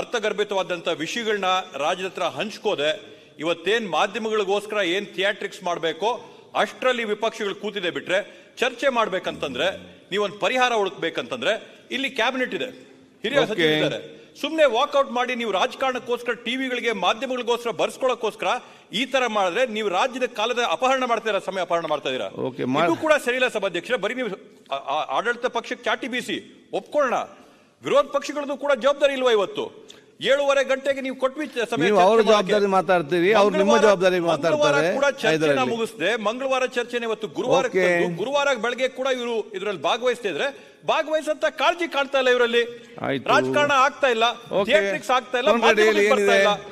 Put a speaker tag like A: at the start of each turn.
A: ಅರ್ಥಗರ್ಭಿತವಾದಂಥ ವಿಷಯಗಳನ್ನ ರಾಜ್ಯದ ಹತ್ರ ಹಂಚ್ಕೋದೆ ಇವತ್ತೇನು ಮಾಧ್ಯಮಗಳಿಗೋಸ್ಕರ ಏನು ಥಿಯಾಟ್ರಿಕ್ಸ್ ಮಾಡಬೇಕೋ ಅಷ್ಟರಲ್ಲಿ ವಿಪಕ್ಷಗಳು ಕೂತಿದೆ ಬಿಟ್ರೆ ಚರ್ಚೆ ಮಾಡ್ಬೇಕಂತಂದ್ರೆ ನೀವೊಂದು ಪರಿಹಾರ ಹುಡುಕ್ಬೇಕಂತಂದ್ರೆ ಇಲ್ಲಿ ಕ್ಯಾಬಿನೆಟ್ ಇದೆ
B: ಹಿರಿಯ ಸಚಿವರಿದ್ದಾರೆ
A: ಸುಮ್ಮನೆ ವಾಕ್ಔಟ್ ಮಾಡಿ ನೀವು ರಾಜಕಾರಣಕ್ಕೋಸ್ಕರ ಟಿವಿಗಳಿಗೆ ಮಾಧ್ಯಮಗಳಿಗೋಸ್ಕರ ಬರ್ಸ್ಕೊಳಕೋಸ್ಕರ ಈ ತರ ಮಾಡಿದ್ರೆ ನೀವು ರಾಜ್ಯದ ಕಾಲದ ಅಪಹರಣ ಮಾಡ್ತಾ ಸಮಯ ಅಪಹರಣ ಮಾಡ್ತಾ ಇದೀರಾ ಇದು ಕೂಡ ಸರಿಯಿಲ್ಲ ಸಭಾಧ್ಯಕ್ಷರ ಬರೀ ನೀವು ಆಡಳಿತ ಪಕ್ಷಕ್ಕೆ ಚಾಟಿ ಬೀಸಿ ಒಪ್ಕೊಳ್ಳೋಣ ವಿರೋಧ ಪಕ್ಷಗಳದ್ದು ಕೂಡ ಜವಾಬ್ದಾರಿ ಇಲ್ವಾ ಇವತ್ತು ಏಳುವರೆ ಗಂಟೆಗೆ ನೀವು ಕೊಟ್ಟು ಸಮಯ ಅವ್ರ ಅವರ ಜವಾಬ್ದಾರಿ
C: ಮಾತಾಡ್ತೀವಿ ಅವ್ರು ನಿಮ್ಮ ಜವಾಬ್ದಾರಿ ಮಾತಾಡ್ತಾರೆ ಕೂಡ ಚರ್ಚೆನ
A: ಮುಗಿಸ್ದೆ ಮಂಗಳವಾರ ಚರ್ಚೆನೆ ಇವತ್ತು ಗುರುವಾರ ಗುರುವಾರ ಬೆಳಗ್ಗೆ ಕೂಡ ಇವರು ಇದರಲ್ಲಿ ಭಾಗವಹಿಸ್ತಿದ್ರೆ ಭಾಗವಹಿಸಂತ ಕಾಳಜಿ ಕಾಣ್ತಾ ಇಲ್ಲ ಇವರಲ್ಲಿ ರಾಜಕಾರಣ ಆಗ್ತಾ ಇಲ್ಲ
B: ಆಗ್ತಾ ಇಲ್ಲ